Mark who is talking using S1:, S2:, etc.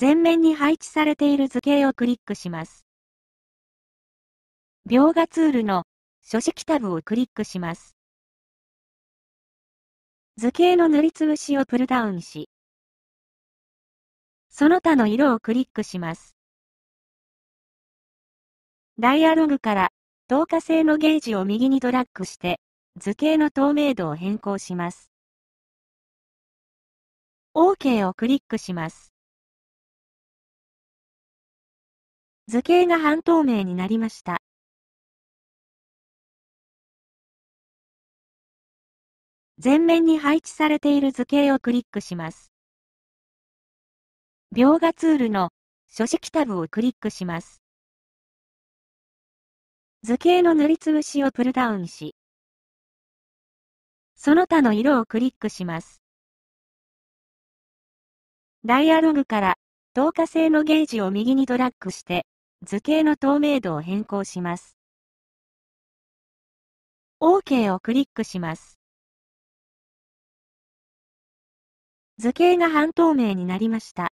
S1: 前面に配置されている図形をクリックします。描画ツールの
S2: 書式タブをクリックします。図形の塗りつぶしをプルダウンし、その他の色をクリックします。ダイアログから透過性のゲージを右にドラッグして、図形の透明度を変更します。
S1: OK をクリックします。図形が半透明になりました。前面に配置されている図形をクリックします。描画ツールの書
S2: 式タブをクリックします。図形の塗りつぶしをプルダウンし、その他の色をクリックします。ダイアログから透過性のゲージを右にドラッグして、図形の透明度を変更します。
S1: OK をクリックします。図形が半透明になりました。